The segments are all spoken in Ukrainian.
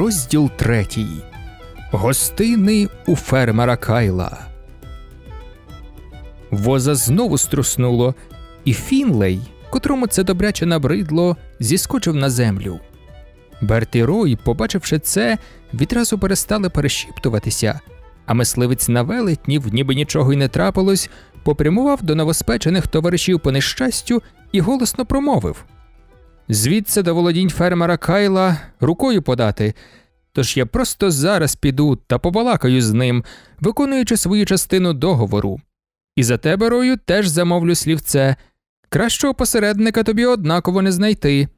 Розділ третій. Гостини у фермера Кайла. Воза знову струснуло, і Фінлей, котрому це добряче набридло, зіскочив на землю. Берт і Рой, побачивши це, відразу перестали перешіптуватися, а мисливець на велетнів, ніби нічого й не трапилось, попрямував до новоспечених товаришів по нещастю і голосно промовив Звідси до володінь фермера Кайла рукою подати. Тож я просто зараз піду та побалакаю з ним, виконуючи свою частину договору. І за тебе, Рою, теж замовлю слівце. Кращого посередника тобі однаково не знайти.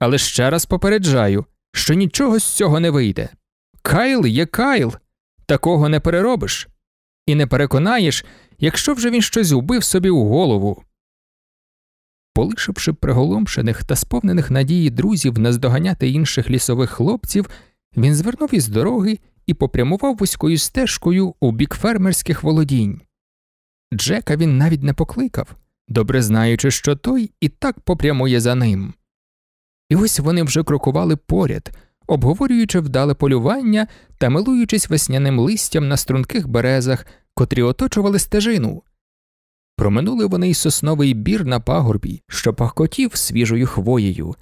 Але ще раз попереджаю, що нічого з цього не вийде. Кайл є Кайл, такого не переробиш. І не переконаєш, якщо вже він щось убив собі у голову. Полишивши приголомшених та сповнених надії друзів наздоганяти інших лісових хлопців, він звернув із дороги і попрямував вузькою стежкою у бік фермерських володінь. Джека він навіть не покликав, добре знаючи, що той і так попрямує за ним. І ось вони вже крокували поряд, обговорюючи вдале полювання та милуючись весняним листям на струнких березах, котрі оточували стежину. Проминули вони й сосновий бір на пагорбі, що пахкотів свіжою хвоєю,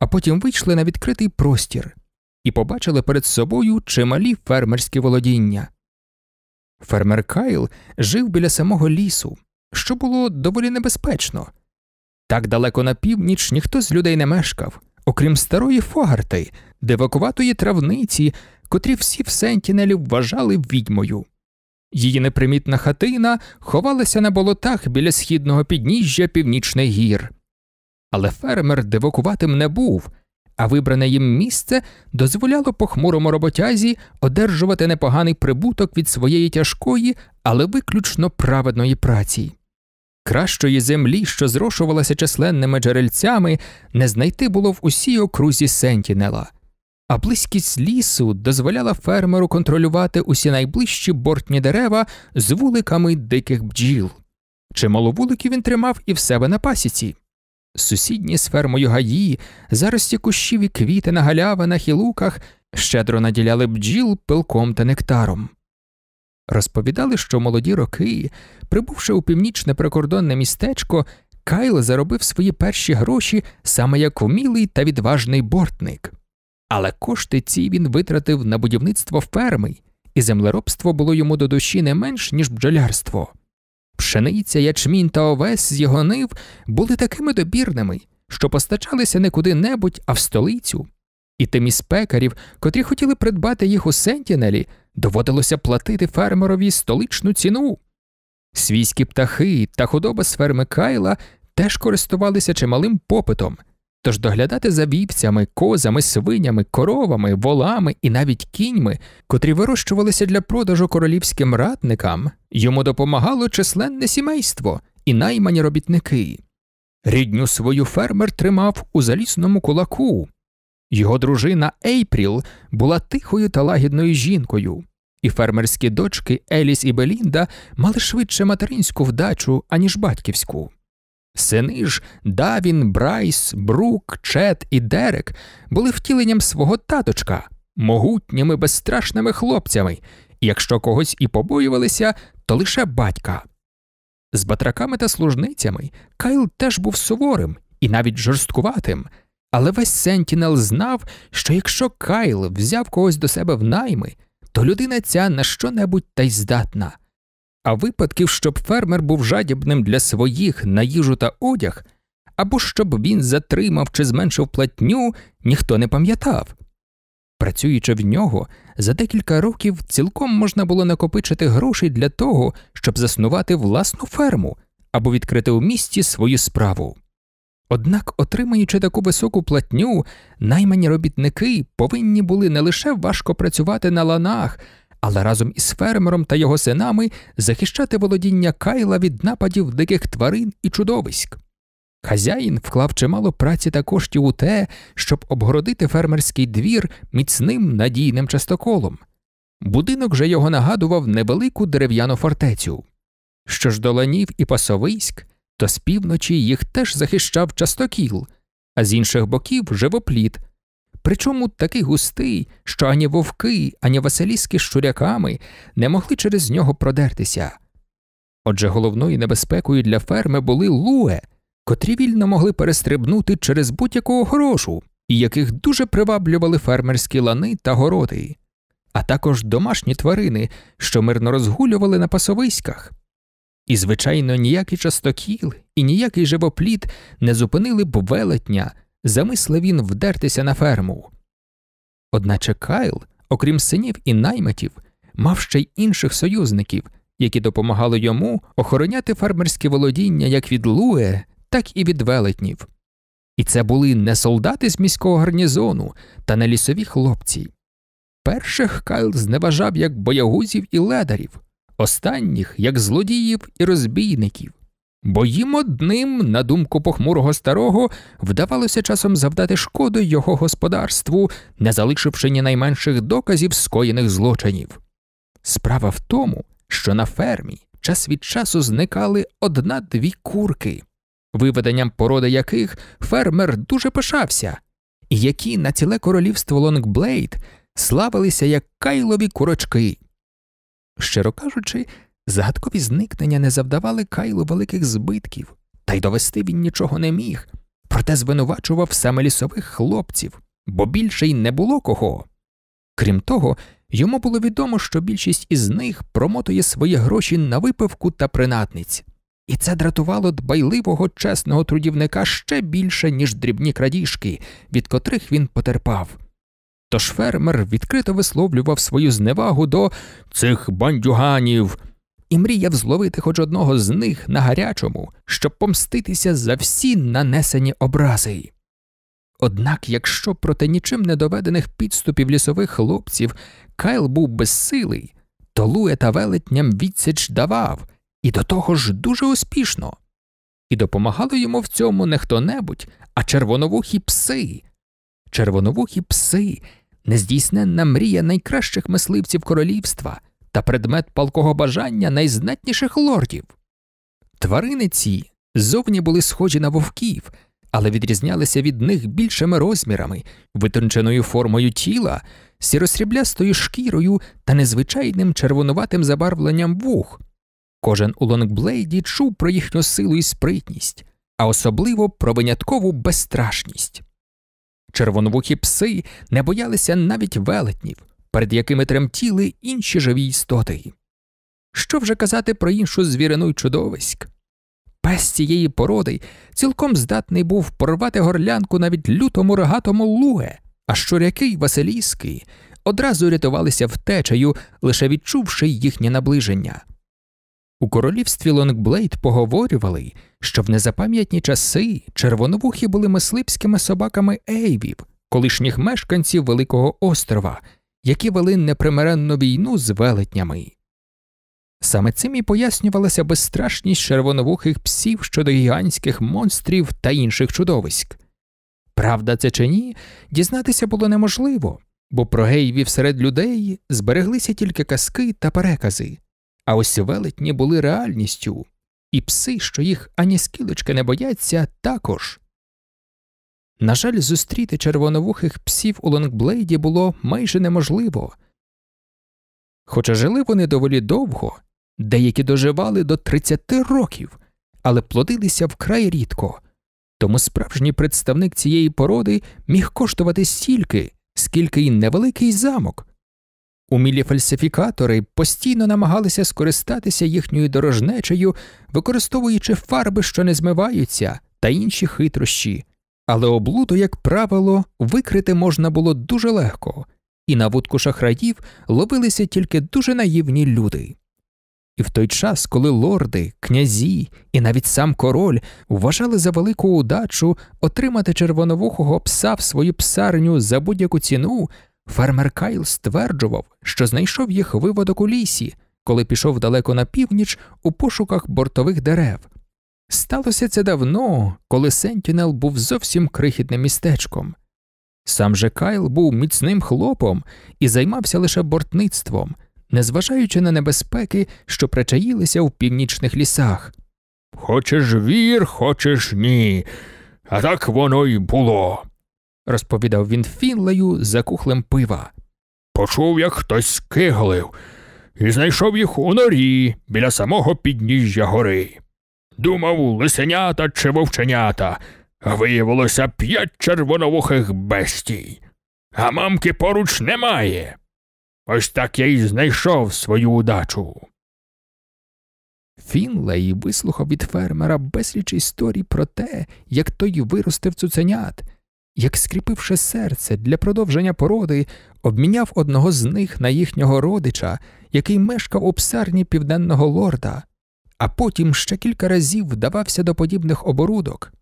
а потім вийшли на відкритий простір і побачили перед собою чималі фермерські володіння. Фермер Кайл жив біля самого лісу, що було доволі небезпечно. Так далеко на північ ніхто з людей не мешкав, окрім старої фогарти, девакуватої травниці, котрі всі в Сентінелі вважали відьмою. Її непримітна хатина ховалася на болотах біля східного підніжжя північних гір. Але фермер дивокуватим не був, а вибране їм місце дозволяло похмурому роботязі одержувати непоганий прибуток від своєї тяжкої, але виключно праведної праці. Кращої землі, що зрошувалася численними джерельцями, не знайти було в усій окрузі Сентінела а близькість лісу дозволяла фермеру контролювати усі найближчі бортні дерева з вуликами диких бджіл. Чимало вуликів він тримав і в себе на пасіці. Сусідні з фермою гаї, зарості кущів і квіти на галявинах і луках щедро наділяли бджіл пилком та нектаром. Розповідали, що молоді роки, прибувши у північне прикордонне містечко, Кайл заробив свої перші гроші саме як умілий та відважний бортник. Але кошти ці він витратив на будівництво ферми, і землеробство було йому до душі не менш, ніж бджолярство. Пшениця, ячмінь та овес з його нив були такими добірними, що постачалися не куди-небудь, а в столицю, і тим із пекарів, котрі хотіли придбати їх у Сентінелі, доводилося платити фермерові столичну ціну. Свійські птахи та худоба з ферми Кайла теж користувалися чималим попитом. Тож доглядати за вівцями, козами, свинями, коровами, волами і навіть кіньми, котрі вирощувалися для продажу королівським радникам, йому допомагало численне сімейство і наймані робітники. Рідню свою фермер тримав у залісному кулаку. Його дружина Ейпріл була тихою та лагідною жінкою, і фермерські дочки Еліс і Белінда мали швидше материнську вдачу, аніж батьківську. Сини ж Давін, Брайс, Брук, Чет і Дерек були втіленням свого таточка, могутніми безстрашними хлопцями, і якщо когось і побоювалися, то лише батька. З батраками та служницями Кайл теж був суворим і навіть жорсткуватим, але весь Сентінел знав, що якщо Кайл взяв когось до себе в найми, то людина ця на що небудь та й здатна а випадків, щоб фермер був жадібним для своїх на їжу та одяг, або щоб він затримав чи зменшив платню, ніхто не пам'ятав. Працюючи в нього, за декілька років цілком можна було накопичити грошей для того, щоб заснувати власну ферму або відкрити у місті свою справу. Однак, отримуючи таку високу платню, наймані робітники повинні були не лише важко працювати на ланах, але разом із фермером та його синами захищати володіння Кайла від нападів диких тварин і чудовиськ. Хазяїн вклав чимало праці та коштів у те, щоб обгородити фермерський двір міцним надійним частоколом. Будинок же його нагадував невелику дерев'яну фортецю. Що ж до ланів і пасовиськ, то з півночі їх теж захищав частокіл, а з інших боків живопліт, причому такий густий, що ані вовки, ані Василіски з щуряками не могли через нього продертися. Отже, головною небезпекою для ферми були луе, котрі вільно могли перестрибнути через будь яку грошу, і яких дуже приваблювали фермерські лани та городи, а також домашні тварини, що мирно розгулювали на пасовиськах. І, звичайно, ніякий частокіл і ніякий живоплід не зупинили б велетня, замислив він вдертися на ферму. Одначе Кайл, окрім синів і наймитів, мав ще й інших союзників, які допомагали йому охороняти фермерські володіння як від Луе, так і від велетнів. І це були не солдати з міського гарнізону та не лісові хлопці. Перших Кайл зневажав як боягузів і ледарів, останніх як злодіїв і розбійників бо їм одним, на думку похмурого старого, вдавалося часом завдати шкоду його господарству, не залишивши ні найменших доказів скоєних злочинів. Справа в тому, що на фермі час від часу зникали одна-дві курки, виведенням породи яких фермер дуже пишався, і які на ціле королівство Лонгблейд славилися як кайлові курочки. Щиро кажучи, Загадкові зникнення не завдавали Кайлу великих збитків, та й довести він нічого не міг, проте звинувачував саме лісових хлопців, бо більше й не було кого. Крім того, йому було відомо, що більшість із них промотує свої гроші на випивку та принатниць, і це дратувало дбайливого чесного трудівника ще більше, ніж дрібні крадіжки, від котрих він потерпав. Тож фермер відкрито висловлював свою зневагу до цих бандюганів і мріяв зловити хоч одного з них на гарячому, щоб помститися за всі нанесені образи. Однак, якщо проти нічим не доведених підступів лісових хлопців Кайл був безсилий, то та велетням відсіч давав, і до того ж дуже успішно. І допомагали йому в цьому не хто небудь, а червоновухі пси. Червоновухі пси нездійсненна мрія найкращих мисливців королівства та предмет палкого бажання найзнатніших лордів. Тварини ці зовні були схожі на вовків, але відрізнялися від них більшими розмірами, витонченою формою тіла, сіросріблястою шкірою та незвичайним червонуватим забарвленням вух. Кожен у Лонгблейді чув про їхню силу і спритність, а особливо про виняткову безстрашність. Червоновухі пси не боялися навіть велетнів перед якими тремтіли інші живі істоти. Що вже казати про іншу звірину й чудовиськ? Пес цієї породи цілком здатний був порвати горлянку навіть лютому рогатому луге, а щуряки й Василійський одразу рятувалися втечею, лише відчувши їхнє наближення. У королівстві Лонгблейд поговорювали, що в незапам'ятні часи червоновухи були мисливськими собаками ейвів, колишніх мешканців Великого острова які вели непримиренну війну з велетнями. Саме цим і пояснювалася безстрашність червоновухих псів щодо гігантських монстрів та інших чудовиськ. Правда це чи ні, дізнатися було неможливо, бо про гейвів серед людей збереглися тільки казки та перекази, а ось велетні були реальністю, і пси, що їх ані скілочки не бояться, також. На жаль, зустріти червоновухих псів у Лонгблейді було майже неможливо. Хоча жили вони доволі довго, деякі доживали до 30 років, але плодилися вкрай рідко, тому справжній представник цієї породи міг коштувати стільки, скільки й невеликий замок. Умілі фальсифікатори постійно намагалися скористатися їхньою дорожнечею, використовуючи фарби, що не змиваються, та інші хитрощі. Але облуду, як правило, викрити можна було дуже легко, і на вудку шахраїв ловилися тільки дуже наївні люди. І в той час, коли лорди, князі і навіть сам король вважали за велику удачу отримати червоновухого пса в свою псарню за будь-яку ціну, фермер Кайл стверджував, що знайшов їх виводок у лісі, коли пішов далеко на північ у пошуках бортових дерев. Сталося це давно, коли Сентінел був зовсім крихітним містечком. Сам же Кайл був міцним хлопом і займався лише бортництвом, незважаючи на небезпеки, що причаїлися в північних лісах. Хочеш вір, хочеш ні, а так воно й було, розповідав він Фінлею за кухлем пива. Почув, як хтось скиглив, і знайшов їх у норі біля самого підніжжя гори. Думав, лисенята чи вовченята, виявилося п'ять червоновухих бестій. А мамки поруч немає. Ось так я й знайшов свою удачу. Фінлей вислухав від фермера безліч історій про те, як той виростив цуценят, як, скріпивши серце для продовження породи, обміняв одного з них на їхнього родича, який мешкав у псарні південного лорда а потім ще кілька разів вдавався до подібних оборудок.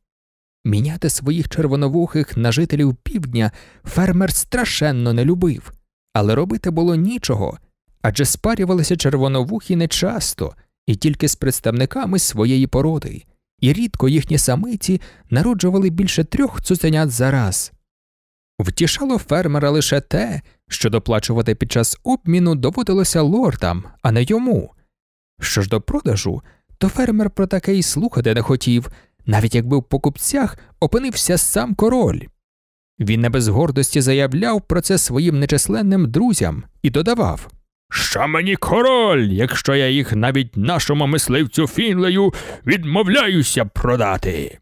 Міняти своїх червоновухих на жителів півдня фермер страшенно не любив, але робити було нічого адже спарювалися червоновухи нечасто і тільки з представниками своєї породи, і рідко їхні самиці народжували більше трьох цуценят за раз. Втішало фермера лише те, що доплачувати під час обміну доводилося лордам, а не йому. Що ж до продажу, то фермер про таке й слухати не хотів, навіть якби в покупцях опинився сам король. Він не без гордості заявляв про це своїм нечисленним друзям і додавав Що мені король, якщо я їх навіть нашому мисливцю Фінлею відмовляюся продати.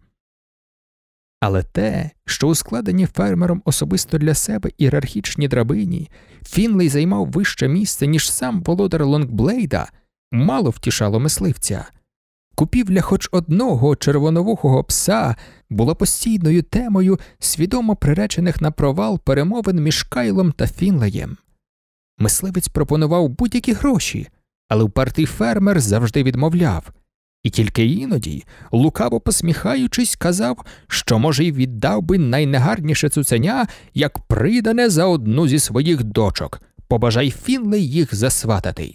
Але те, що у складенні фермером особисто для себе ієрархічні драбині, Фінлей займав вище місце, ніж сам володар Лонгблейда мало втішало мисливця. Купівля хоч одного червоновухого пса була постійною темою свідомо приречених на провал перемовин між Кайлом та Фінлеєм. Мисливець пропонував будь-які гроші, але впертий фермер завжди відмовляв, і тільки іноді, лукаво посміхаючись, казав, що, може, й віддав би найнегарніше цуценя, як придане за одну зі своїх дочок, побажай Фінлей їх засватати.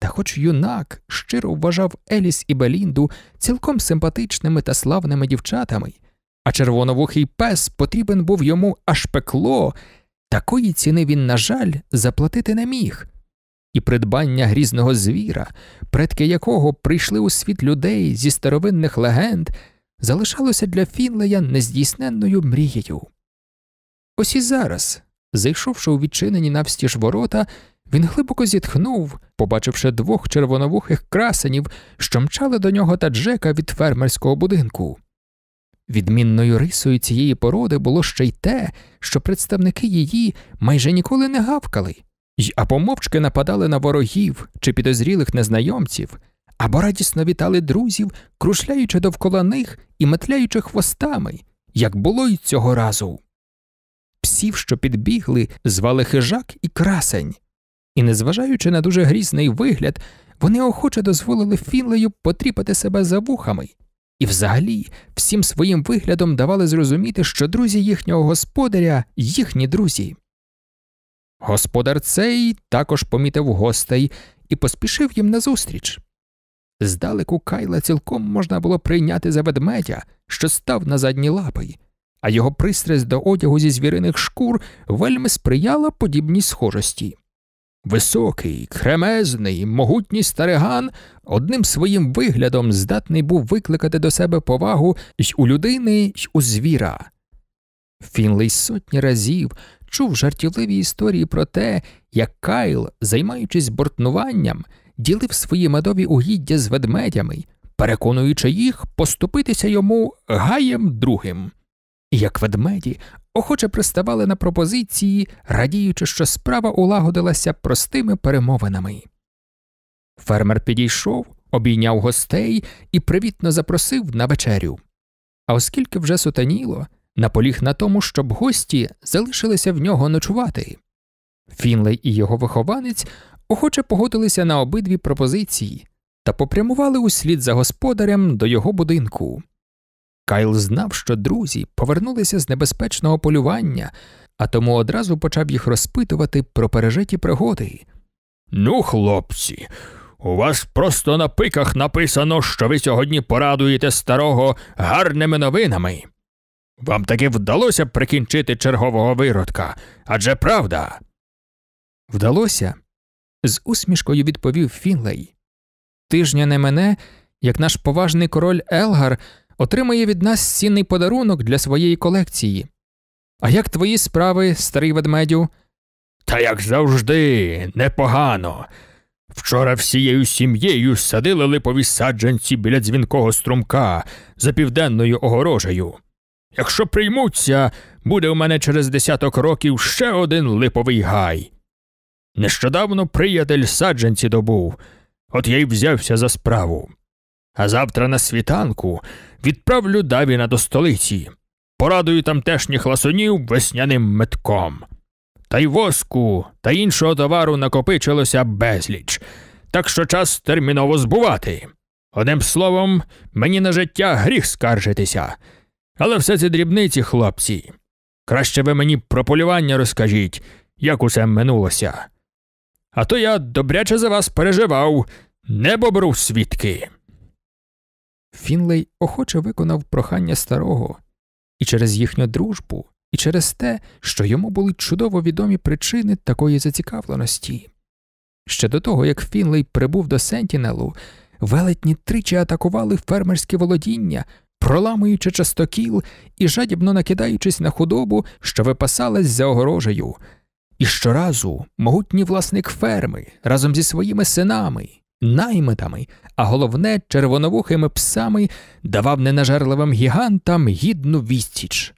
Та хоч юнак щиро вважав Еліс і Белінду цілком симпатичними та славними дівчатами, а червоновухий пес потрібен був йому аж пекло, такої ціни він, на жаль, заплатити не міг. І придбання грізного звіра, предки якого прийшли у світ людей зі старовинних легенд, залишалося для Фінлея нездійсненною мрією. Ось і зараз, зайшовши у відчинені навстіж ворота, він глибоко зітхнув, побачивши двох червоновухих красенів, що мчали до нього та Джека від фермерського будинку. Відмінною рисою цієї породи було ще й те, що представники її майже ніколи не гавкали, й або мовчки нападали на ворогів чи підозрілих незнайомців, або радісно вітали друзів, крушляючи довкола них і метляючи хвостами, як було й цього разу. Псів, що підбігли, звали хижак і красень і, незважаючи на дуже грізний вигляд, вони охоче дозволили Фінлею потріпати себе за вухами і, взагалі, всім своїм виглядом давали зрозуміти, що друзі їхнього господаря їхні друзі. Господар цей також помітив гостей і поспішив їм назустріч. Здалеку Кайла цілком можна було прийняти за ведмедя, що став на задні лапи, а його пристрасть до одягу зі звіриних шкур вельми сприяла подібній схожості. Високий, кремезний, могутній стариган одним своїм виглядом здатний був викликати до себе повагу й у людини, й у звіра. Фінлей сотні разів чув жартівливі історії про те, як Кайл, займаючись бортнуванням, ділив свої медові угіддя з ведмедями, переконуючи їх поступитися йому гаєм другим. І як ведмеді охоче приставали на пропозиції, радіючи, що справа улагодилася простими перемовинами. Фермер підійшов, обійняв гостей і привітно запросив на вечерю. А оскільки вже сутаніло, наполіг на тому, щоб гості залишилися в нього ночувати. Фінлей і його вихованець охоче погодилися на обидві пропозиції та попрямували услід за господарем до його будинку. Кайл знав, що друзі повернулися з небезпечного полювання, а тому одразу почав їх розпитувати про пережиті пригоди. Ну, хлопці, у вас просто на пиках написано, що ви сьогодні порадуєте старого гарними новинами. Вам таки вдалося прикінчити чергового виродка, адже правда? Вдалося? з усмішкою відповів Фінлей. Тижня не мене, як наш поважний король Елгар отримає від нас цінний подарунок для своєї колекції. А як твої справи, старий ведмедю? Та як завжди, непогано. Вчора всією сім'єю садили липові саджанці біля дзвінкого струмка за південною огорожею. Якщо приймуться, буде у мене через десяток років ще один липовий гай. Нещодавно приятель саджанці добув, от я й взявся за справу а завтра на світанку відправлю Давіна до столиці, порадую тамтешніх ласунів весняним метком. Та й воску та іншого товару накопичилося безліч, так що час терміново збувати. Одним словом, мені на життя гріх скаржитися. Але все це дрібниці, хлопці. Краще ви мені про полювання розкажіть, як усе минулося. А то я добряче за вас переживав, небо беру свідки. Фінлей охоче виконав прохання старого, і через їхню дружбу, і через те, що йому були чудово відомі причини такої зацікавленості. Ще до того, як Фінлей прибув до Сентінелу, велетні тричі атакували фермерське володіння, проламуючи частокіл і жадібно накидаючись на худобу, що випасалась за огорожею. І щоразу могутній власник ферми разом зі своїми синами найметами, а головне, червоновухими псами давав ненажерливим гігантам гідну відсіч.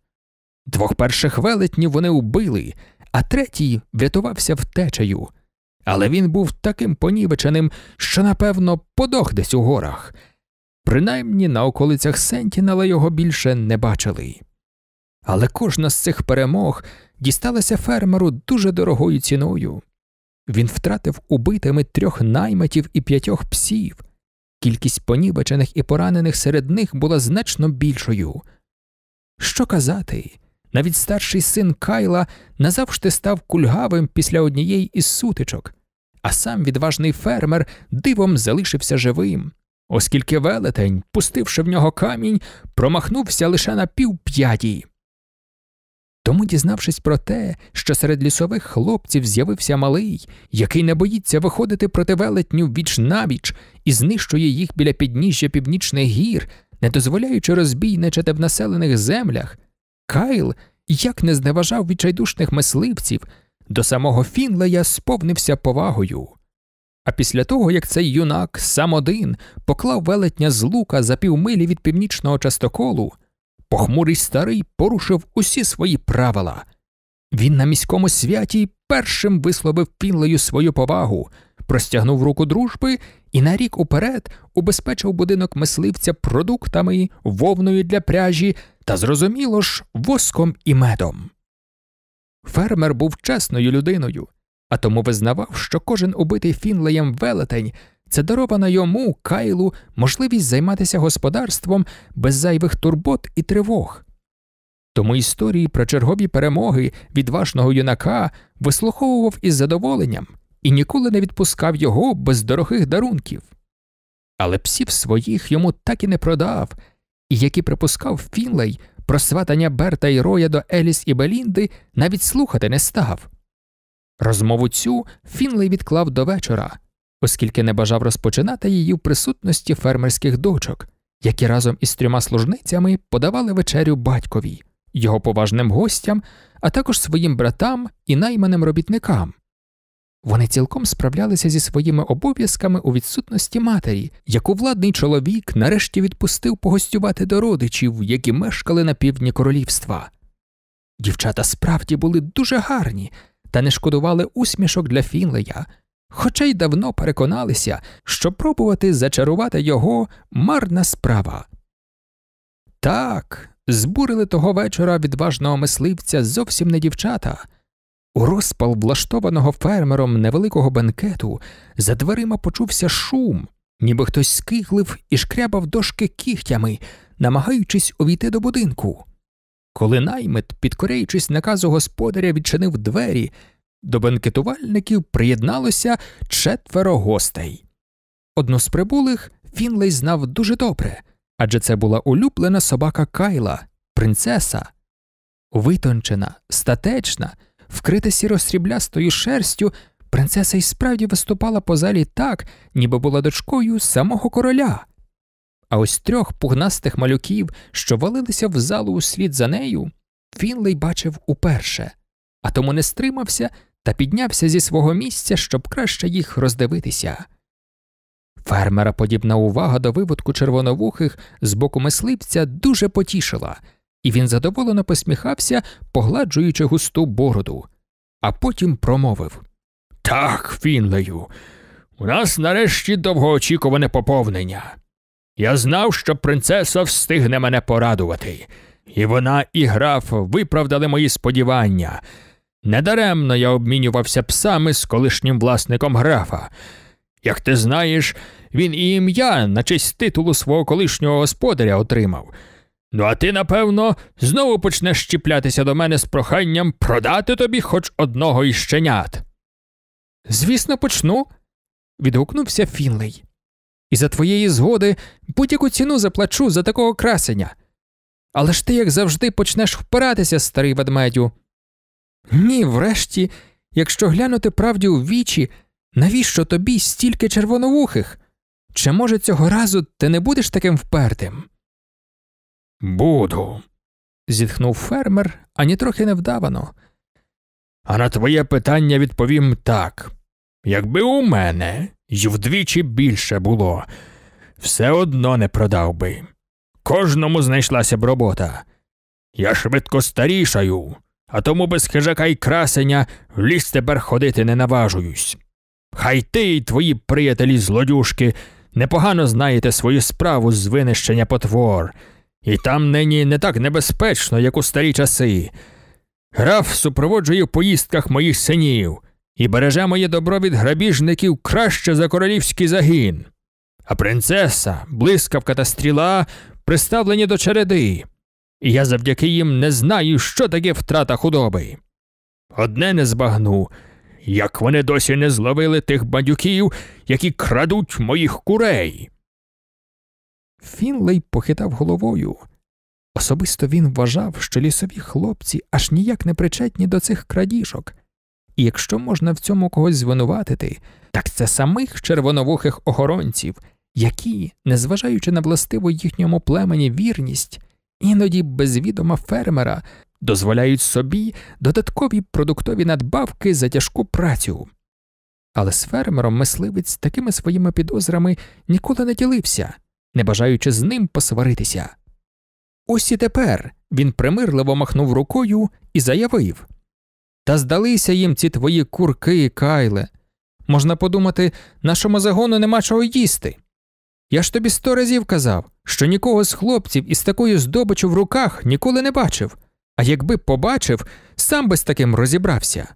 Двох перших велетнів вони убили, а третій врятувався втечею. Але він був таким понівеченим, що, напевно, подох десь у горах. Принаймні на околицях Сентінела його більше не бачили. Але кожна з цих перемог дісталася фермеру дуже дорогою ціною. Він втратив убитими трьох найматів і п'ятьох псів. Кількість понібечених і поранених серед них була значно більшою. Що казати? Навіть старший син Кайла назавжди став кульгавим після однієї із сутичок, а сам відважний фермер дивом залишився живим, оскільки велетень, пустивши в нього камінь, промахнувся лише на півп'яті. Тому, дізнавшись про те, що серед лісових хлопців з'явився малий, який не боїться виходити проти велетню віч навіч і знищує їх біля підніжжя північних гір, не дозволяючи розбійничати в населених землях, Кайл як не зневажав відчайдушних мисливців, до самого Фінлея сповнився повагою. А після того, як цей юнак сам один поклав велетня з лука за півмилі від північного частоколу, похмурий старий порушив усі свої правила. Він на міському святі першим висловив Фінлею свою повагу, простягнув руку дружби і на рік уперед убезпечив будинок мисливця продуктами, вовною для пряжі та, зрозуміло ж, воском і медом. Фермер був чесною людиною, а тому визнавав, що кожен убитий Фінлеєм велетень це дарована йому, Кайлу, можливість займатися господарством без зайвих турбот і тривог. Тому історії про чергові перемоги відважного юнака вислуховував із задоволенням і ніколи не відпускав його без дорогих дарунків. Але псів своїх йому так і не продав, і які припускав Фінлей про сватання Берта і Роя до Еліс і Белінди навіть слухати не став. Розмову цю Фінлей відклав до вечора оскільки не бажав розпочинати її в присутності фермерських дочок, які разом із трьома служницями подавали вечерю батькові, його поважним гостям, а також своїм братам і найманим робітникам. Вони цілком справлялися зі своїми обов'язками у відсутності матері, яку владний чоловік нарешті відпустив погостювати до родичів, які мешкали на півдні королівства. Дівчата справді були дуже гарні та не шкодували усмішок для Фінлея, хоча й давно переконалися, що пробувати зачарувати його марна справа. Так, збурили того вечора відважного мисливця зовсім не дівчата. У розпал влаштованого фермером невеликого бенкету за дверима почувся шум, ніби хтось скиглив і шкрябав дошки кігтями, намагаючись увійти до будинку. Коли наймит, підкоряючись наказу господаря, відчинив двері, до бенкетувальників приєдналося четверо гостей. Одну з прибулих Фінлей знав дуже добре адже це була улюблена собака Кайла, принцеса, витончена, статечна, вкрита сіросріблястою шерстю, принцеса й справді виступала по залі так, ніби була дочкою самого короля. А ось трьох пугнастих малюків, що валилися в залу услід за нею, Фінлей бачив уперше, а тому не стримався та піднявся зі свого місця, щоб краще їх роздивитися. Фермера подібна увага до виводку червоновухих з боку мисливця дуже потішила, і він задоволено посміхався, погладжуючи густу бороду, а потім промовив Так, Фінлею, у нас нарешті довгоочікуване поповнення. Я знав, що принцеса встигне мене порадувати, і вона і граф виправдали мої сподівання. Недаремно я обмінювався псами з колишнім власником графа. Як ти знаєш, він і ім'я на честь титулу свого колишнього господаря отримав. Ну, а ти, напевно, знову почнеш чіплятися до мене з проханням продати тобі хоч одного із щенят. Звісно, почну. відгукнувся Фінлей. І за твоєї згоди будь-яку ціну заплачу за такого красення. Але ж ти, як завжди, почнеш впиратися, старий ведмедю. Ні, врешті, якщо глянути правді у вічі, навіщо тобі стільки червоновухих? Чи може цього разу ти не будеш таким впертим? Буду. зітхнув фермер, ані трохи невдавано. А на твоє питання відповім так. Якби у мене й вдвічі більше було, все одно не продав би. Кожному знайшлася б робота. Я швидко старішаю а тому без хижака й красеня в ліс тепер ходити не наважуюсь. Хай ти і твої приятелі злодюшки непогано знаєте свою справу з винищення потвор, і там нині не так небезпечно, як у старі часи. Граф супроводжує в поїздках моїх синів і береже моє добро від грабіжників краще за королівський загін. А принцеса, блискавка та стріла приставлені до череди я завдяки їм не знаю, що таке втрата худоби. Одне не збагну, як вони досі не зловили тих бандюків, які крадуть моїх курей. Фінлей похитав головою. Особисто він вважав, що лісові хлопці аж ніяк не причетні до цих крадіжок, і якщо можна в цьому когось звинуватити, так це самих червоновухих охоронців, які, незважаючи на властиву їхньому племені вірність, іноді без відома фермера дозволяють собі додаткові продуктові надбавки за тяжку працю. Але з фермером мисливець такими своїми підозрами ніколи не ділився, не бажаючи з ним посваритися. Ось і тепер він примирливо махнув рукою і заявив Та здалися їм ці твої курки, Кайле. Можна подумати, нашому загону нема чого їсти. Я ж тобі сто разів казав, що нікого з хлопців із такою здобичу в руках ніколи не бачив, а якби побачив, сам би з таким розібрався.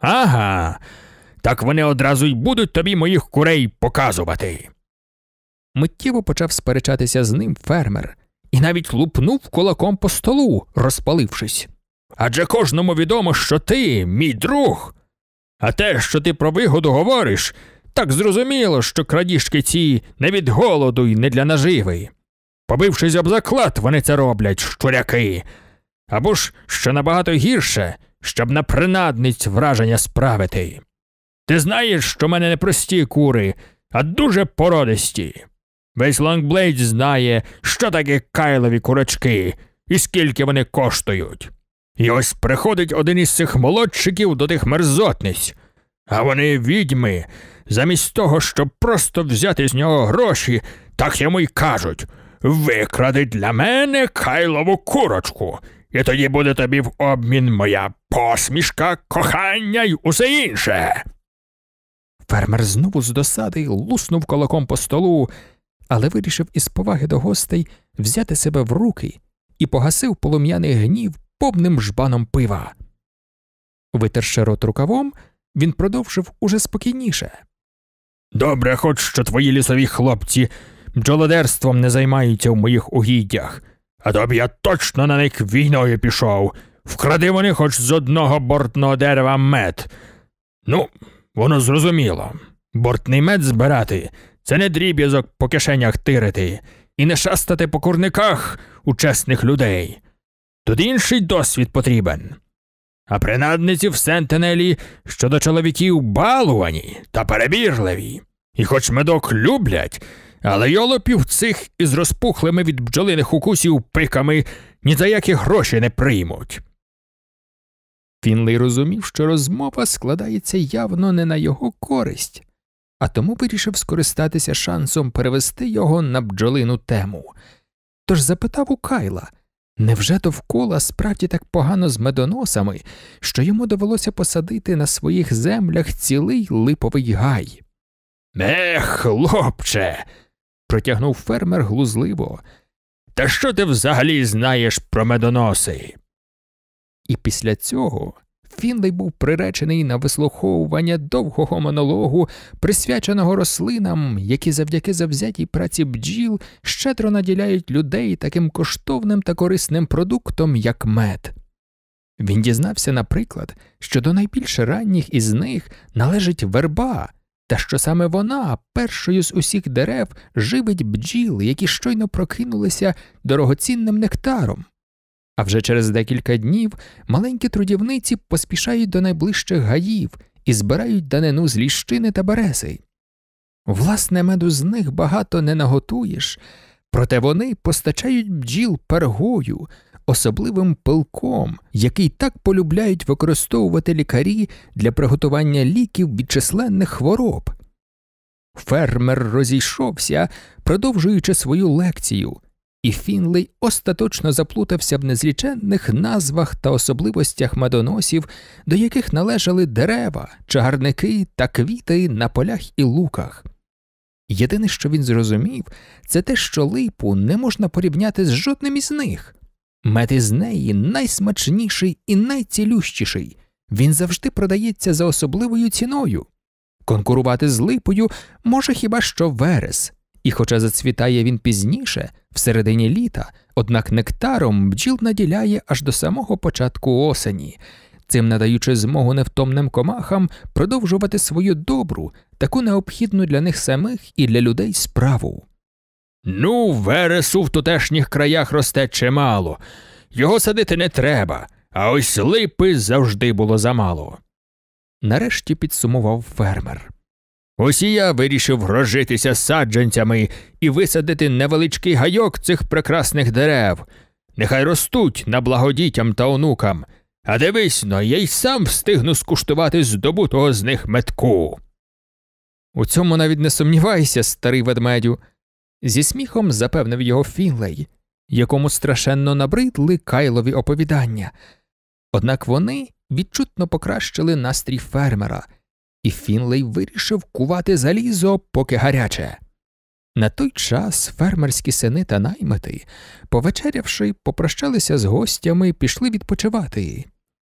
Ага, так вони одразу й будуть тобі моїх курей показувати. Миттєво почав сперечатися з ним фермер і навіть лупнув кулаком по столу, розпалившись. Адже кожному відомо, що ти, мій друг, а те, що ти про вигоду говориш. Так зрозуміло, що крадіжки ці не від голоду і не для наживи. Побившись об заклад, вони це роблять, щуряки. Або ж що набагато гірше, щоб на принадниць враження справити. Ти знаєш, що в мене не прості кури, а дуже породисті. Весь Лонгблейд знає, що таке кайлові курочки і скільки вони коштують. І ось приходить один із цих молодчиків до тих мерзотниць, а вони відьми замість того, щоб просто взяти з нього гроші, так йому й кажуть викради для мене кайлову курочку, і тоді буде тобі в обмін моя посмішка, кохання й усе інше. Фермер знову з досади луснув кулаком по столу, але вирішив із поваги до гостей взяти себе в руки і погасив полум'яний гнів повним жбаном пива. Витерши рот рукавом, він продовжив уже спокійніше. Добре, хоч що твої лісові хлопці бджолодерством не займаються в моїх угіддях, а то б я точно на них війною пішов. Вкради вони хоч з одного бортного дерева мед. Ну, воно зрозуміло. Бортний мед збирати це не дріб'язок по кишенях тирити і не шастати по курниках у чесних людей. Тут інший досвід потрібен а принадниці в Сентенелі щодо чоловіків балувані та перебірливі. І хоч медок люблять, але йолопів цих із розпухлими від бджолиних укусів пиками ні за які гроші не приймуть. Фінлей розумів, що розмова складається явно не на його користь, а тому вирішив скористатися шансом перевести його на бджолину тему. Тож запитав у Кайла. Невже довкола справді так погано з медоносами, що йому довелося посадити на своїх землях цілий липовий гай? Ех, хлопче, протягнув фермер глузливо. Та що ти взагалі знаєш про медоноси? І після цього Фіндей був приречений на вислуховування довгого монологу, присвяченого рослинам, які завдяки завзятій праці бджіл щедро наділяють людей таким коштовним та корисним продуктом, як мед. Він дізнався, наприклад, що до найбільш ранніх із них належить верба, та що саме вона, першою з усіх дерев, живить бджіл, які щойно прокинулися дорогоцінним нектаром. А вже через декілька днів маленькі трудівниці поспішають до найближчих гаїв і збирають данину з ліщини та берези. Власне, меду з них багато не наготуєш, проте вони постачають бджіл пергою, особливим пилком, який так полюбляють використовувати лікарі для приготування ліків від численних хвороб. Фермер розійшовся, продовжуючи свою лекцію і Фінлей остаточно заплутався в незліченних назвах та особливостях медоносів, до яких належали дерева, чагарники та квіти на полях і луках. Єдине, що він зрозумів, це те, що липу не можна порівняти з жодним із них. Мед із неї найсмачніший і найцілющіший, він завжди продається за особливою ціною. Конкурувати з липою може хіба що верес, і, хоча зацвітає він пізніше, в середині літа, однак нектаром бджіл наділяє аж до самого початку осені, цим надаючи змогу невтомним комахам продовжувати свою добру, таку необхідну для них самих і для людей справу. Ну, вересу в тутешніх краях росте чимало. Його садити не треба, а ось липи завжди було замало. Нарешті підсумував фермер. Ось я вирішив розжитися саджанцями і висадити невеличкий гайок цих прекрасних дерев. Нехай ростуть на благодітям та онукам, а дивись но, ну, я й сам встигну скуштувати здобутого з них метку. У цьому навіть не сумнівайся, старий ведмедю, зі сміхом запевнив його Фінлей, якому страшенно набридли кайлові оповідання. Однак вони відчутно покращили настрій фермера і Фінлей вирішив кувати залізо, поки гаряче. На той час фермерські сини та наймити, повечерявши, попрощалися з гостями пішли відпочивати,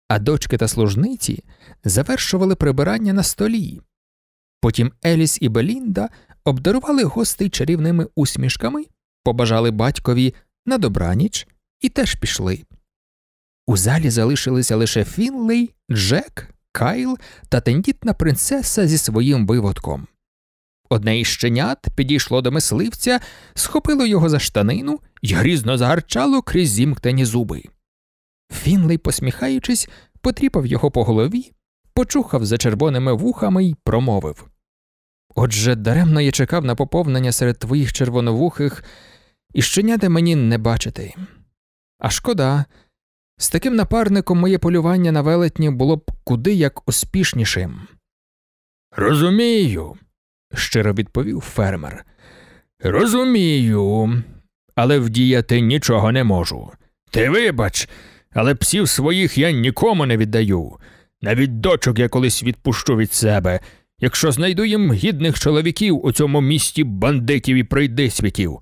а дочки та служниці завершували прибирання на столі. Потім Еліс і Белінда обдарували гостей чарівними усмішками, побажали батькові на добраніч і теж пішли. У залі залишилися лише Фінлей, Джек Кайл та тендітна принцеса зі своїм виводком. Одне із щенят підійшло до мисливця, схопило його за штанину і грізно загарчало крізь зімкнені зуби. Фінлей, посміхаючись, потріпав його по голові, почухав за червоними вухами й промовив Отже, даремно я чекав на поповнення серед твоїх червоновухих, і щеняти мені не бачити. А шкода, з таким напарником моє полювання на велетні було б куди як успішнішим. Розумію, щиро відповів фермер. Розумію, але вдіяти нічого не можу. Ти вибач, але псів своїх я нікому не віддаю. Навіть дочок я колись відпущу від себе. Якщо знайду їм гідних чоловіків у цьому місті бандитів і прийди світів.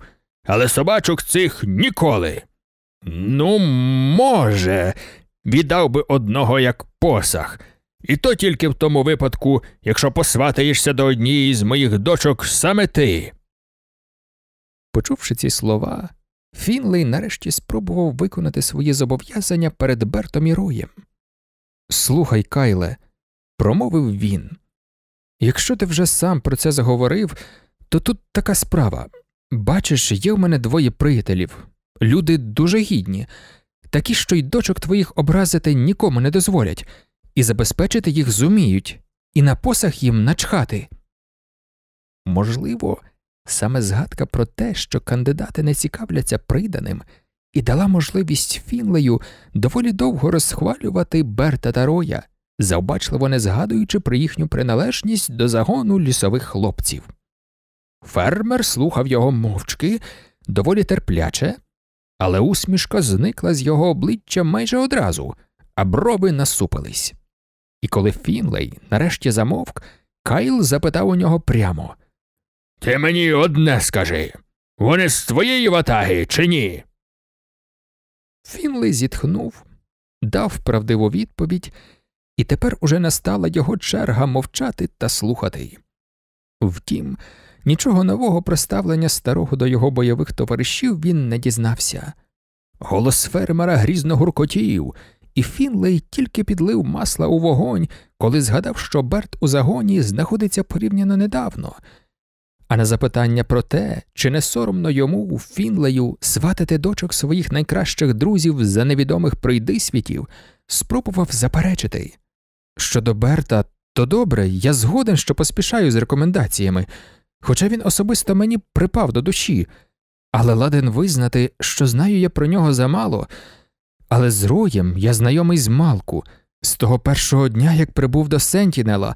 але собачок цих ніколи. Ну, може, віддав би одного як посах. І то тільки в тому випадку, якщо посватаєшся до однієї з моїх дочок саме ти. Почувши ці слова, Фінлей нарешті спробував виконати свої зобов'язання перед Бертом і Роєм. Слухай, Кайле, промовив він. Якщо ти вже сам про це заговорив, то тут така справа. Бачиш, є в мене двоє приятелів Люди дуже гідні, такі, що й дочок твоїх образити нікому не дозволять, і забезпечити їх зуміють, і на посах їм начхати. Можливо, саме згадка про те, що кандидати не цікавляться приданим, і дала можливість Фінлею доволі довго розхвалювати Берта та Роя, завбачливо не згадуючи про їхню приналежність до загону лісових хлопців. Фермер слухав його мовчки доволі терпляче але усмішка зникла з його обличчя майже одразу, а брови насупились. І коли Фінлей нарешті замовк, Кайл запитав у нього прямо Ти мені одне скажи вони з твоєї ватаги чи ні? Фінлей зітхнув, дав правдиву відповідь, і тепер уже настала його черга мовчати та слухати. Втім, Нічого нового про ставлення старого до його бойових товаришів він не дізнався. Голос фермера грізно гуркотів, і Фінлей тільки підлив масла у вогонь, коли згадав, що Берт у загоні знаходиться порівняно недавно. А на запитання про те, чи не соромно йому, Фінлею, сватати дочок своїх найкращих друзів за невідомих прийдисвітів, спробував заперечити. Щодо Берта, то добре, я згоден, що поспішаю з рекомендаціями хоча він особисто мені припав до душі, але ладен визнати, що знаю я про нього замало, але з роєм я знайомий з Малку, з того першого дня, як прибув до Сентінела.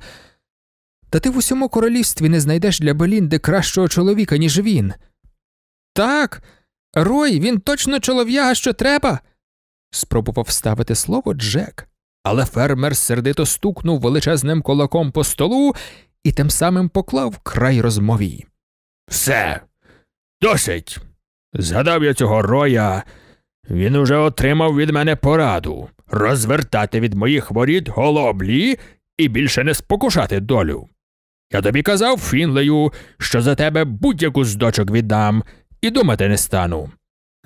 Та ти в усьому королівстві не знайдеш для Белінди кращого чоловіка, ніж він. Так, Рой, він точно чолов'яга, що треба. спробував вставити слово Джек, але фермер сердито стукнув величезним кулаком по столу і тим самим поклав край розмові. Все, досить. Згадав я цього роя, він уже отримав від мене пораду розвертати від моїх воріт голоблі і більше не спокушати долю. Я тобі казав, Фінлею, що за тебе будь-яку з дочок віддам і думати не стану.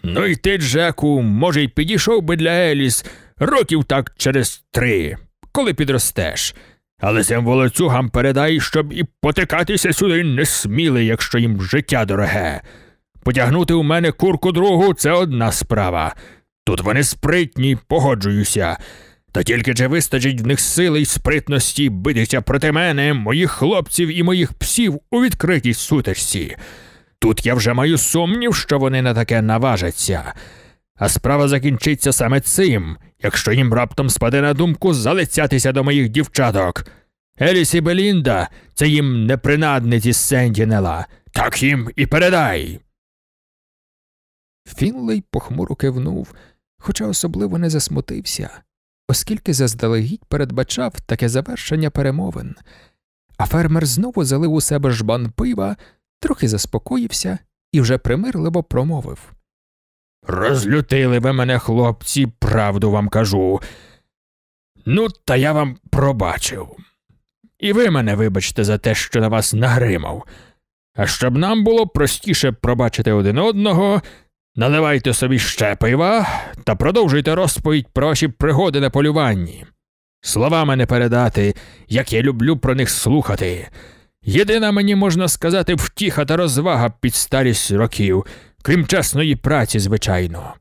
Ну і ти, Джеку, може, й підійшов би для Еліс років так через три, коли підростеш. Але цим передай, щоб і потикатися сюди не сміли, якщо їм життя дороге. Потягнути у мене курку другу це одна справа. Тут вони спритні, погоджуюся. Та тільки чи вистачить в них сили й спритності битися проти мене, моїх хлопців і моїх псів у відкритій сутичці. Тут я вже маю сумнів, що вони на таке наважаться. А справа закінчиться саме цим, якщо їм раптом спаде на думку залицятися до моїх дівчаток. Еліс і Белінда це їм не непринадниці Сентінела. Так їм і передай. Фінлей похмуро кивнув, хоча особливо не засмутився, оскільки заздалегідь передбачав таке завершення перемовин, а фермер знову залив у себе жбан пива, трохи заспокоївся і вже примирливо промовив. Розлютили ви мене, хлопці, правду вам кажу. Ну, та я вам пробачив. І ви мене вибачте за те, що на вас нагримав. А щоб нам було простіше пробачити один одного, наливайте собі ще пива та продовжуйте розповідь про ваші пригоди на полюванні. Словами не передати, як я люблю про них слухати. Єдина мені можна сказати втіха та розвага під старість років крім чесної праці, звичайно.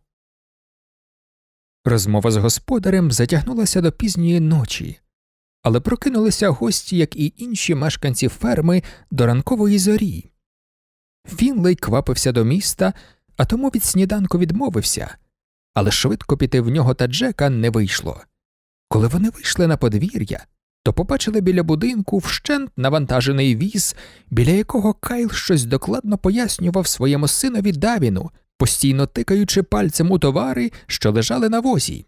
Розмова з господарем затягнулася до пізньої ночі, але прокинулися гості, як і інші мешканці ферми до ранкової зорі. Фінлей квапився до міста, а тому від сніданку відмовився, але швидко піти в нього та Джека не вийшло. Коли вони вийшли на подвір'я, то побачили біля будинку вщент навантажений віз, біля якого Кайл щось докладно пояснював своєму синові Давіну, постійно тикаючи пальцем у товари, що лежали на возі.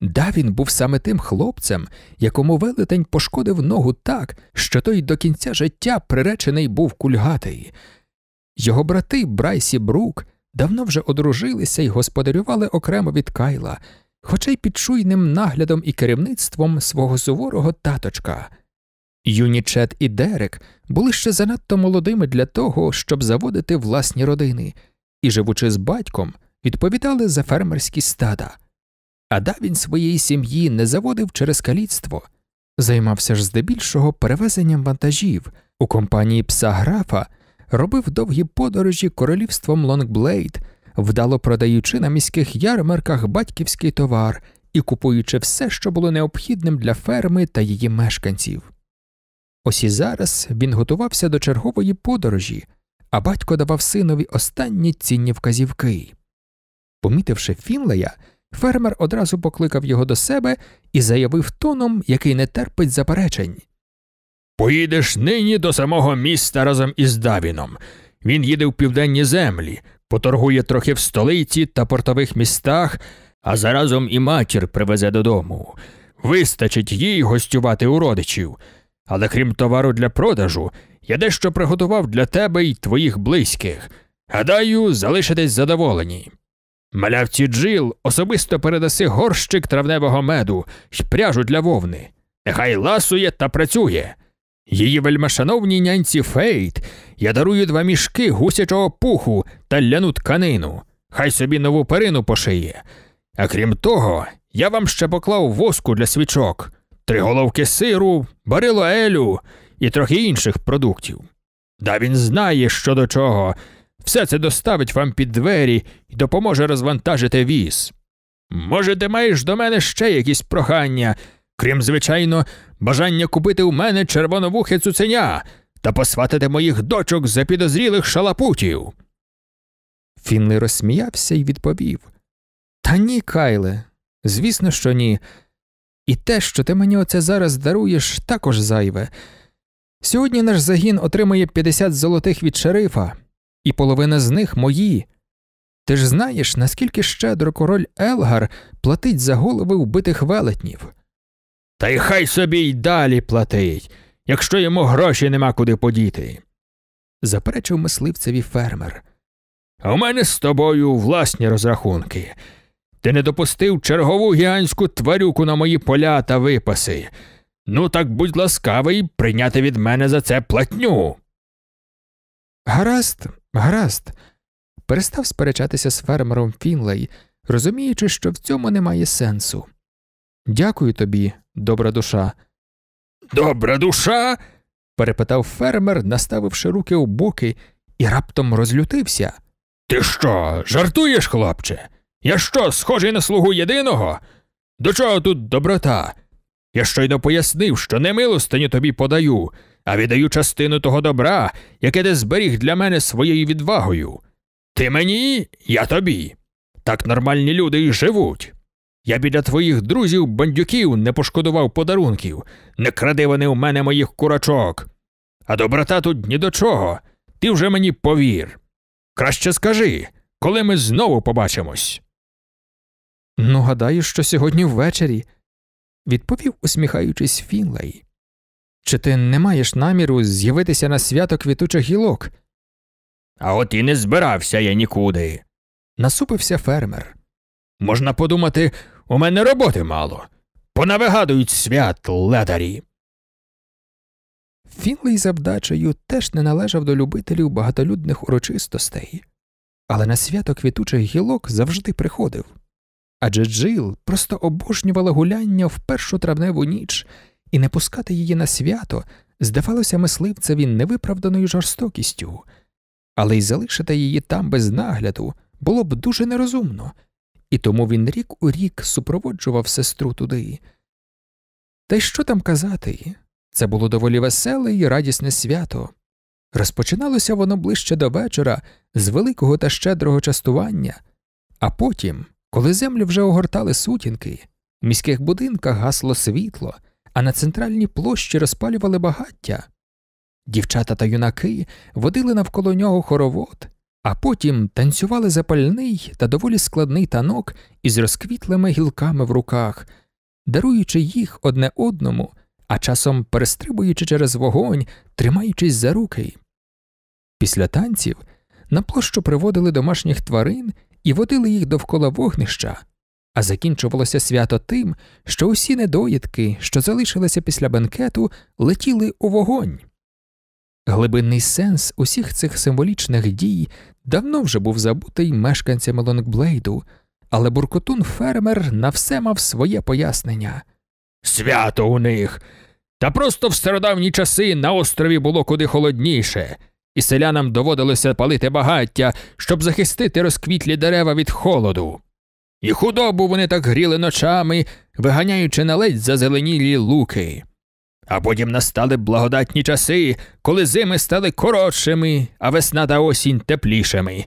Давін був саме тим хлопцем, якому велетень пошкодив ногу так, що той до кінця життя приречений був кульгати. Його брати Брайсі Брук давно вже одружилися і господарювали окремо від Кайла хоча й під чуйним наглядом і керівництвом свого суворого таточка. Юнічет і Дерек були ще занадто молодими для того, щоб заводити власні родини, і, живучи з батьком, відповідали за фермерські стада. А да він своєї сім'ї не заводив через каліцтво, займався ж здебільшого перевезенням вантажів у компанії пса графа, робив довгі подорожі королівством Лонгблейд вдало продаючи на міських ярмарках батьківський товар і купуючи все, що було необхідним для ферми та її мешканців. Ось і зараз він готувався до чергової подорожі, а батько давав синові останні цінні вказівки. Помітивши Фінлея, фермер одразу покликав його до себе і заявив тоном, який не терпить заперечень. Поїдеш нині до самого міста разом із Давіном. Він їде в південні землі, поторгує трохи в столиці та портових містах, а заразом і матір привезе додому. Вистачить їй гостювати у родичів. Але крім товару для продажу, я дещо приготував для тебе і твоїх близьких. Гадаю, залишитесь задоволені. Малявці Джил особисто передаси горщик травневого меду й пряжу для вовни. Нехай ласує та працює. Її вельмашановній няньці Фейт я дарую два мішки гусячого пуху та ляну тканину, хай собі нову перину пошиє. А крім того, я вам ще поклав воску для свічок, три головки сиру, барило елю і трохи інших продуктів. Да він знає, що до чого. Все це доставить вам під двері і допоможе розвантажити віз. Може, ти маєш до мене ще якісь прохання, крім, звичайно, бажання купити у мене червоновухе цуценя та посватити моїх дочок за підозрілих шалапутів. Фінлей розсміявся і відповів Та ні, Кайле, звісно, що ні. І те, що ти мені оце зараз даруєш, також зайве. Сьогодні наш загін отримає 50 золотих від шерифа, і половина з них мої. Ти ж знаєш, наскільки щедро король Елгар платить за голови вбитих велетнів. Та й хай собі й далі платить, якщо йому гроші нема куди подіти. Заперечив мисливцеві фермер. А у мене з тобою власні розрахунки. Ти не допустив чергову гіанську тварюку на мої поля та випаси. Ну, так будь ласкавий, прийняти від мене за це платню. Гаразд, гаразд. Перестав сперечатися з фермером Фінлей, розуміючи, що в цьому немає сенсу. Дякую тобі, добра душа. Добра душа. перепитав фермер, наставивши руки у боки, і раптом розлютився. Ти що, жартуєш, хлопче? Я що, схожий на слугу єдиного? До чого тут доброта? Я щойно пояснив, що не милостиню тобі подаю, а віддаю частину того добра, яке ти зберіг для мене своєю відвагою. Ти мені, я тобі. Так нормальні люди і живуть. Я біля твоїх друзів, бандюків, не пошкодував подарунків, не кради вони у мене моїх курачок. А доброта тут ні до чого. Ти вже мені повір. Краще скажи, коли ми знову побачимось. Ну, гадаю, що сьогодні ввечері, відповів, усміхаючись, Фінлей. Чи ти не маєш наміру з'явитися на свято квітучих гілок? А от і не збирався я нікуди. насупився фермер. Можна подумати, у мене роботи мало. Понавигадують свят ледарі. Фінлей за вдачею теж не належав до любителів багатолюдних урочистостей, але на свято квітучих гілок завжди приходив. Адже Джил просто обожнювала гуляння в першу травневу ніч, і не пускати її на свято здавалося мисливцеві невиправданою жорстокістю, але й залишити її там без нагляду було б дуже нерозумно і тому він рік у рік супроводжував сестру туди. Та й що там казати? Це було доволі веселе і радісне свято. Розпочиналося воно ближче до вечора з великого та щедрого частування, а потім, коли землю вже огортали сутінки, в міських будинках гасло світло, а на центральній площі розпалювали багаття. Дівчата та юнаки водили навколо нього хоровод, а потім танцювали запальний та доволі складний танок із розквітлими гілками в руках, даруючи їх одне одному, а часом перестрибуючи через вогонь, тримаючись за руки. Після танців на площу приводили домашніх тварин і водили їх довкола вогнища, а закінчувалося свято тим, що усі недоїдки, що залишилися після бенкету, летіли у вогонь. Глибинний сенс усіх цих символічних дій давно вже був забутий мешканцями Лонгблейду, але буркотун фермер на все мав своє пояснення. Свято у них. Та просто в стародавні часи на острові було куди холодніше, і селянам доводилося палити багаття, щоб захистити розквітлі дерева від холоду. І худобу вони так гріли ночами, виганяючи на ледь зазеленілі луки. А потім настали благодатні часи, коли зими стали коротшими, а весна та осінь теплішими.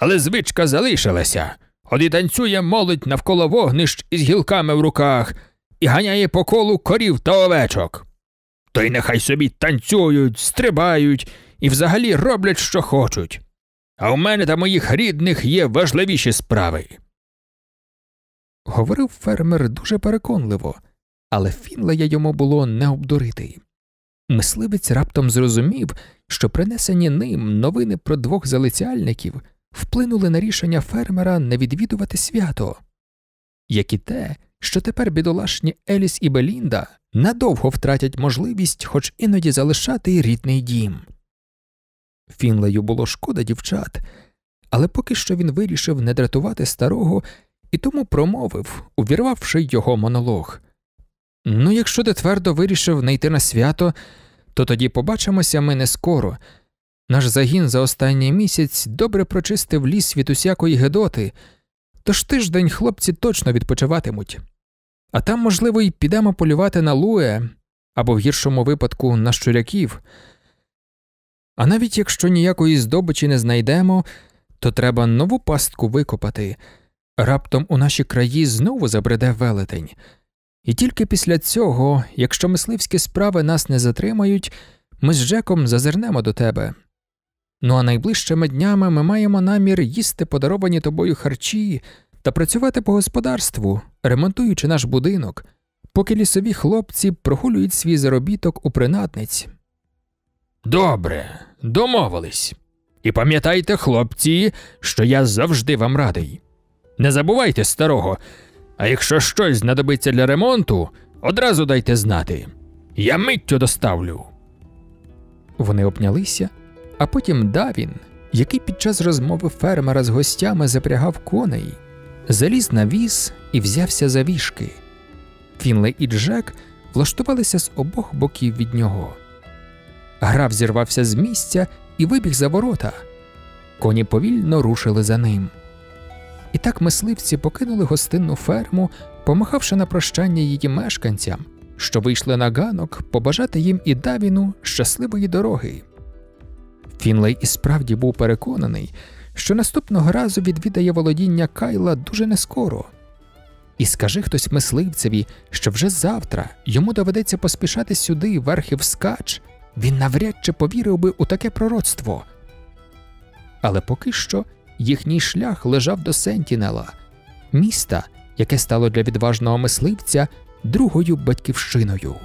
Але звичка залишилася. От і танцює молодь навколо вогнищ із гілками в руках і ганяє по колу корів та овечок. То й нехай собі танцюють, стрибають і взагалі роблять, що хочуть. А у мене та моїх рідних є важливіші справи. Говорив фермер дуже переконливо але Фінлея йому було не обдурити. Мисливець раптом зрозумів, що принесені ним новини про двох залицяльників вплинули на рішення фермера не відвідувати свято, як і те, що тепер бідолашні Еліс і Белінда надовго втратять можливість хоч іноді залишати рідний дім. Фінлею було шкода дівчат, але поки що він вирішив не дратувати старого і тому промовив, увірвавши його монолог. Ну, якщо ти твердо вирішив не йти на свято, то тоді побачимося ми не скоро. Наш загін за останній місяць добре прочистив ліс від усякої Гедоти, тож тиждень хлопці точно відпочиватимуть. А там, можливо, й підемо полювати на Луе або в гіршому випадку на щуряків. А навіть якщо ніякої здобичі не знайдемо, то треба нову пастку викопати. Раптом у наші краї знову забреде велетень. І тільки після цього, якщо мисливські справи нас не затримають, ми з Джеком зазирнемо до тебе. Ну а найближчими днями ми маємо намір їсти подаровані тобою харчі та працювати по господарству, ремонтуючи наш будинок, поки лісові хлопці прогулюють свій заробіток у принадниць. Добре, домовились. І пам'ятайте, хлопці, що я завжди вам радий. Не забувайте старого. А якщо щось знадобиться для ремонту, одразу дайте знати. Я миттю доставлю. Вони обнялися, а потім Давін, який під час розмови фермера з гостями запрягав коней, заліз на віз і взявся за вішки. Фінли і Джек влаштувалися з обох боків від нього. Граф зірвався з місця і вибіг за ворота. Коні повільно рушили за ним. І так мисливці покинули гостинну ферму, помахавши на прощання її мешканцям, що вийшли на ганок побажати їм і Давіну щасливої дороги. Фінлей і справді був переконаний, що наступного разу відвідає володіння Кайла дуже нескоро. І скажи хтось мисливцеві, що вже завтра йому доведеться поспішати сюди верхи вскач, він навряд чи повірив би у таке пророцтво. Але поки що їхній шлях лежав до Сентінела, міста, яке стало для відважного мисливця другою батьківщиною.